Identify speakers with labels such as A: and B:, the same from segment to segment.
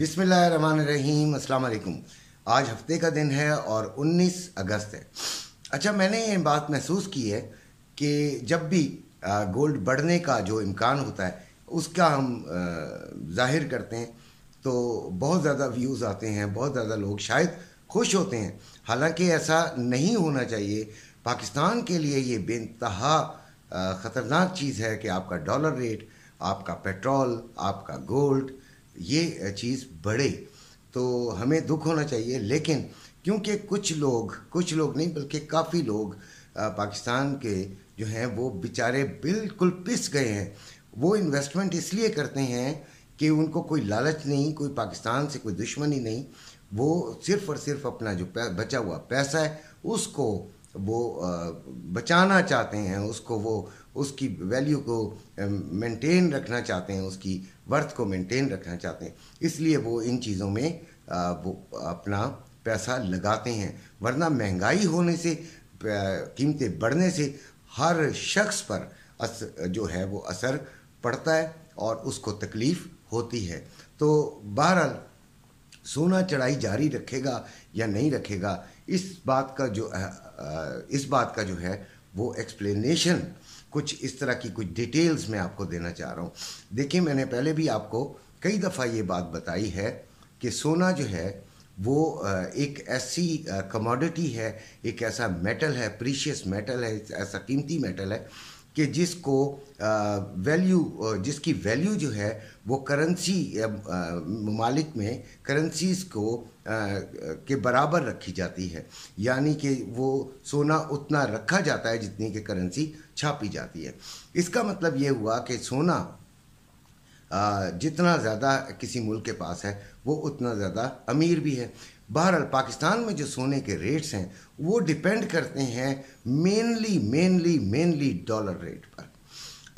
A: अस्सलाम अलकुम आज हफ्ते का दिन है और 19 अगस्त है अच्छा मैंने ये बात महसूस की है कि जब भी गोल्ड बढ़ने का जो इम्कान होता है उसका हम जाहिर करते हैं तो बहुत ज़्यादा व्यूज़ आते हैं बहुत ज़्यादा लोग शायद खुश होते हैं हालांकि ऐसा नहीं होना चाहिए पाकिस्तान के लिए ये बेनतहा ख़तरनाक चीज़ है कि आपका डॉलर रेट आपका पेट्रोल आपका गोल्ड ये चीज़ बढ़े तो हमें दुख होना चाहिए लेकिन क्योंकि कुछ लोग कुछ लोग नहीं बल्कि काफ़ी लोग पाकिस्तान के जो हैं वो बेचारे बिल्कुल पिस गए हैं वो इन्वेस्टमेंट इसलिए करते हैं कि उनको कोई लालच नहीं कोई पाकिस्तान से कोई दुश्मनी नहीं वो सिर्फ और सिर्फ अपना जो बचा हुआ पैसा है उसको वो बचाना चाहते हैं उसको वो उसकी वैल्यू को मेंटेन रखना चाहते हैं उसकी वर्थ को मेंटेन रखना चाहते हैं इसलिए वो इन चीज़ों में वो अपना पैसा लगाते हैं वरना महंगाई होने से कीमतें बढ़ने से हर शख्स पर अस, जो है वो असर पड़ता है और उसको तकलीफ़ होती है तो बहरहाल सोना चढ़ाई जारी रखेगा या नहीं रखेगा इस बात का जो इस बात का जो है वो एक्सप्लेनेशन कुछ इस तरह की कुछ डिटेल्स मैं आपको देना चाह रहा हूँ देखिए मैंने पहले भी आपको कई दफ़ा ये बात बताई है कि सोना जो है वो एक ऐसी कमोडिटी है एक ऐसा मेटल है प्रीशियस मेटल है ऐसा कीमती मेटल है कि जिसको वैल्यू जिसकी वैल्यू जो है वो करेंसी ममालिक में करेंसीज को के बराबर रखी जाती है यानी कि वो सोना उतना रखा जाता है जितनी कि करेंसी छापी जाती है इसका मतलब ये हुआ कि सोना जितना ज़्यादा किसी मुल्क के पास है वो उतना ज़्यादा अमीर भी है बहरहाल पाकिस्तान में जो सोने के रेट्स हैं वो डिपेंड करते हैं mainly mainly mainly dollar rate पर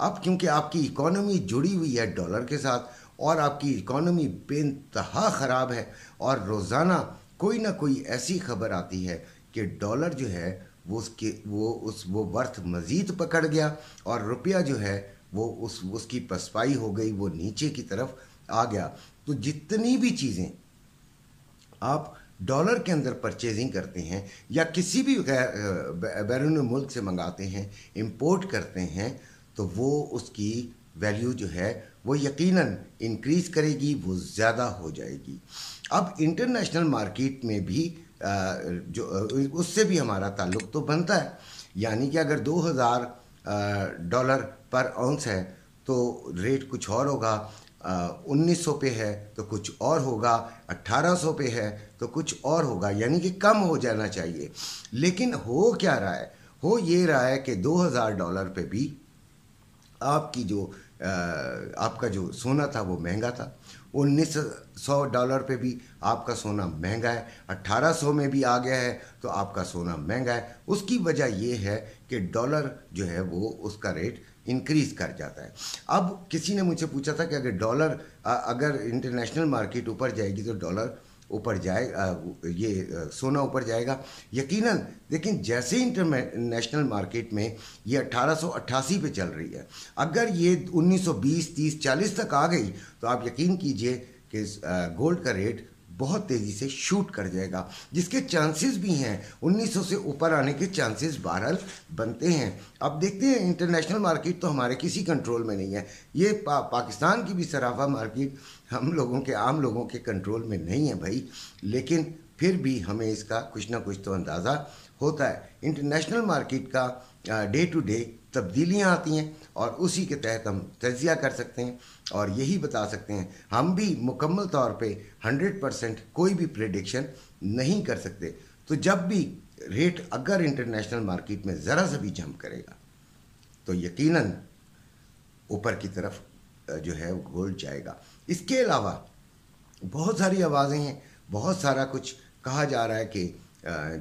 A: अब क्योंकि आपकी इकोनॉमी जुड़ी हुई है डॉलर के साथ और आपकी इकोनॉमी बेनतहा ख़राब है और रोज़ाना कोई ना कोई ऐसी खबर आती है कि डॉलर जो है वो उसके वो उस वो वर्थ मज़ीद पकड़ गया और रुपया जो है वो उस उसकी पसपाई हो गई वो नीचे की तरफ आ गया तो जितनी भी चीज़ें आप डॉलर के अंदर परचेजिंग करते हैं या किसी भी बैरून मुल्क से मंगाते हैं इंपोर्ट करते हैं तो वो उसकी वैल्यू जो है वो यकीनन इंक्रीज़ करेगी वो ज़्यादा हो जाएगी अब इंटरनेशनल मार्केट में भी जो उससे भी हमारा ताल्लुक तो बनता है यानी कि अगर 2000 डॉलर पर औंस है तो रेट कुछ और होगा उन्नीस सौ पे है तो कुछ और होगा अट्ठारह सौ पे है तो कुछ और होगा यानी कि कम हो जाना चाहिए लेकिन हो क्या रहा है हो ये रहा है कि 2000 डॉलर पे भी आपकी जो आपका जो सोना था वो महंगा था उन्नीस सौ डॉलर पे भी आपका सोना महंगा है अट्ठारह सौ में भी आ गया है तो आपका सोना महंगा है उसकी वजह ये है कि डॉलर जो है वो उसका रेट इंक्रीज कर जाता है अब किसी ने मुझे पूछा था कि अगर डॉलर अगर इंटरनेशनल मार्केट ऊपर जाएगी तो डॉलर ऊपर जाए ये सोना ऊपर जाएगा यकीनन लेकिन जैसे इंटरनेशनल मार्केट में ये 1888 पे चल रही है अगर ये 1920 30 40 तक आ गई तो आप यकीन कीजिए कि गोल्ड का रेट बहुत तेज़ी से शूट कर जाएगा जिसके चांसेस भी हैं 1900 से ऊपर आने के चांसेस बहरहाल बनते हैं अब देखते हैं इंटरनेशनल मार्केट तो हमारे किसी कंट्रोल में नहीं है ये पा, पाकिस्तान की भी सराफा मार्केट हम लोगों के आम लोगों के कंट्रोल में नहीं है भाई लेकिन फिर भी हमें इसका कुछ ना कुछ तो अंदाज़ा होता है इंटरनेशनल मार्केट का डे टू डे तब्दीलियाँ आती हैं और उसी के तहत हम तजिया कर सकते हैं और यही बता सकते हैं हम भी मुकम्मल तौर पे 100 परसेंट कोई भी प्रिडिक्शन नहीं कर सकते तो जब भी रेट अगर इंटरनेशनल मार्केट में ज़रा सा भी जंप करेगा तो यकीनन ऊपर की तरफ जो है वो गोल्ड जाएगा इसके अलावा बहुत सारी आवाज़ें हैं बहुत सारा कुछ कहा जा रहा है कि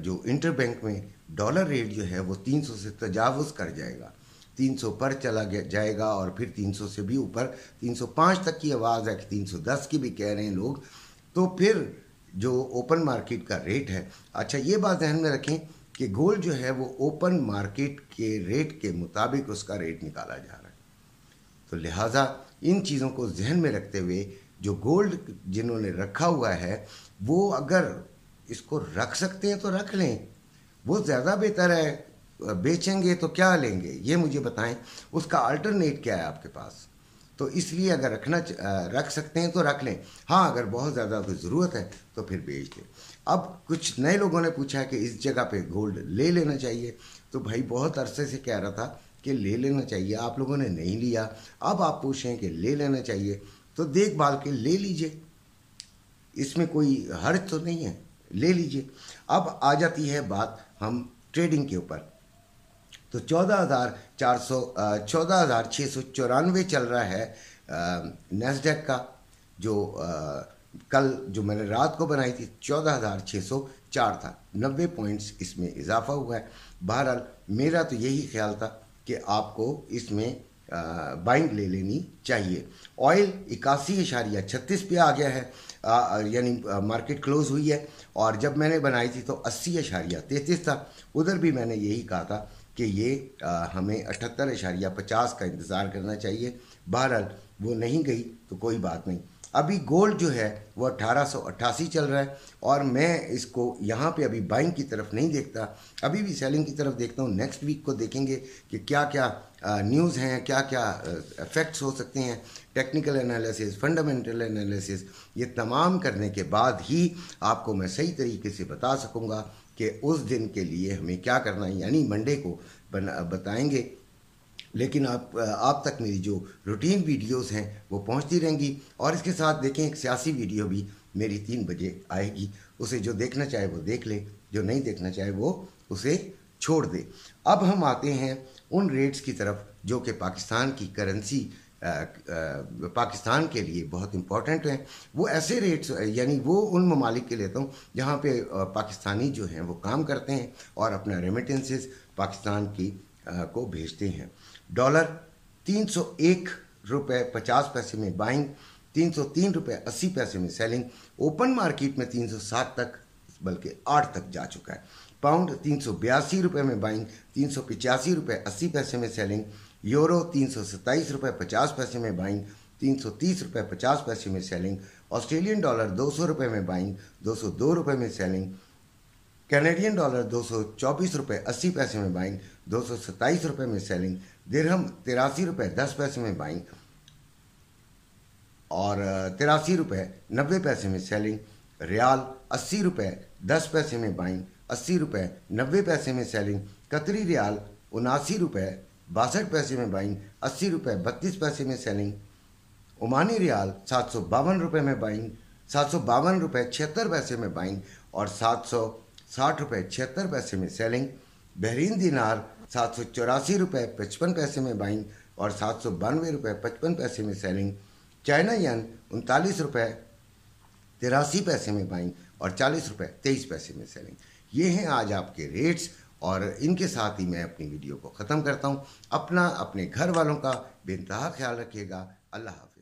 A: जो इंटर बैंक में डॉलर रेट जो है वो 300 से तजावज़ कर जाएगा 300 पर चला जाएगा और फिर 300 से भी ऊपर 305 तक की आवाज़ है कि 310 की भी कह रहे हैं लोग तो फिर जो ओपन मार्केट का रेट है अच्छा ये बात जहन में रखें कि गोल्ड जो है वो ओपन मार्केट के रेट के मुताबिक उसका रेट निकाला जा रहा है तो लिहाजा इन चीज़ों को जहन में रखते हुए जो गोल्ड जिन्होंने रखा हुआ है वो अगर इसको रख सकते हैं तो रख लें वो ज़्यादा बेहतर है बेचेंगे तो क्या लेंगे ये मुझे बताएं उसका अल्टरनेट क्या है आपके पास तो इसलिए अगर रखना रख सकते हैं तो रख लें हाँ अगर बहुत ज़्यादा कोई ज़रूरत है तो फिर बेच दें अब कुछ नए लोगों ने पूछा है कि इस जगह पे गोल्ड ले लेना चाहिए तो भाई बहुत अरसे से कह रहा था कि ले लेना चाहिए आप लोगों ने नहीं लिया अब आप पूछें कि ले लेना चाहिए तो देखभाल के ले लीजिए इसमें कोई हर्ज तो नहीं है ले लीजिए अब आ जाती है बात हम ट्रेडिंग के ऊपर तो चौदह हज़ार चार सौ चौदह हज़ार छः सौ चौरानवे चल रहा है नेस्डेक का जो आ, कल जो मैंने रात को बनाई थी चौदह हज़ार छः सौ चार था नब्बे पॉइंट्स इसमें इजाफा हुआ है बहरहाल मेरा तो यही ख्याल था कि आपको इसमें बाइंड ले लेनी चाहिए ऑयल इक्यासी इशारिया छत्तीस पे आ गया है यानी मार्केट क्लोज हुई है और जब मैंने बनाई थी तो अस्सी इशारिया तैंतीस था उधर भी मैंने यही कहा था कि ये आ, हमें अठहत्तर इशारिया पचास का इंतज़ार करना चाहिए बहरहाल वो नहीं गई तो कोई बात नहीं अभी गोल्ड जो है वह अट्ठारह चल रहा है और मैं इसको यहाँ पे अभी बाइंग की तरफ नहीं देखता अभी भी सेलिंग की तरफ देखता हूँ नेक्स्ट वीक को देखेंगे कि क्या क्या न्यूज़ हैं क्या क्या इफ़ेक्ट्स हो सकते हैं टेक्निकल एनालिसिस फंडामेंटल एनालिसिस ये तमाम करने के बाद ही आपको मैं सही तरीके से बता सकूँगा कि उस दिन के लिए हमें क्या करना है यानी मंडे को बताएंगे लेकिन आप आप तक मेरी जो रूटीन वीडियोस हैं वो पहुंचती रहेंगी और इसके साथ देखें एक सियासी वीडियो भी मेरी तीन बजे आएगी उसे जो देखना चाहे वो देख ले जो नहीं देखना चाहे वो उसे छोड़ दे अब हम आते हैं उन रेट्स की तरफ जो कि पाकिस्तान की करेंसी पाकिस्तान के लिए बहुत इम्पॉर्टेंट हैं वो ऐसे रेट्स यानी वो उन ममालिक के लेता तो, हूँ जहाँ पे पाकिस्तानी जो हैं वो काम करते हैं और अपना रेमिटेंसेस पाकिस्तान की आ, को भेजते हैं डॉलर तीन सौ एक रुपये पचास पैसे में बाइंग तीन सौ तीन रुपये अस्सी पैसे में सेलिंग ओपन मार्केट में तीन सौ सात तक बल्कि आठ तक जा चुका है पाउंड तीन सौ बयासी रुपये में बाइंग तीन सौ पिचासी रुपये अस्सी पैसे में सेलिंग यूरो तीन सौ सत्ताईस रुपये पचास पैसे में बाइंग तीन सौ तीस रुपये पचास पैसे में सेलिंग ऑस्ट्रेलियन डॉलर दो सौ रुपये में बाइंग दो सौ दो रुपये में सेलिंग कैनेडियन डॉलर दो सौ चौबीस रुपये अस्सी पैसे में बाइंग दो सौ सत्ताईस रुपये में सेलिंग दिरहम तिरासी रुपये दस पैसे में बाइंग और तिरासी रुपये नब्बे पैसे में सेलिंग रियाल अस्सी रुपये दस पैसे में बाइंग अस्सी रुपये नब्बे पैसे में सेलिंग कतरी रियाल उनासी रुपये बासठ पैसे में बाइंग अस्सी रुपये बत्तीस पैसे में सेलिंग ओमानी रियाल सात सौ बावन रुपये में बाइंग सात सौ बावन रुपये छिहत्तर पैसे में बाइंग और सात सौ साठ रुपये छिहत्तर पैसे में सेलिंग बहरीन दिनार सात सौ चौरासी रुपये पचपन पैसे में बाइंग और सात सौ बानवे रुपये पचपन पैसे में सेलिंग चाइना यन उनतालीस रुपये तिरासी पैसे में बाइंग और चालीस रुपये तेईस पैसे में सेलिंग ये हैं आज आपके रेट्स और इनके साथ ही मैं अपनी वीडियो को ख़त्म करता हूँ अपना अपने घर वालों का बेनतहा ख्याल रखिएगा अल्लाह हाफ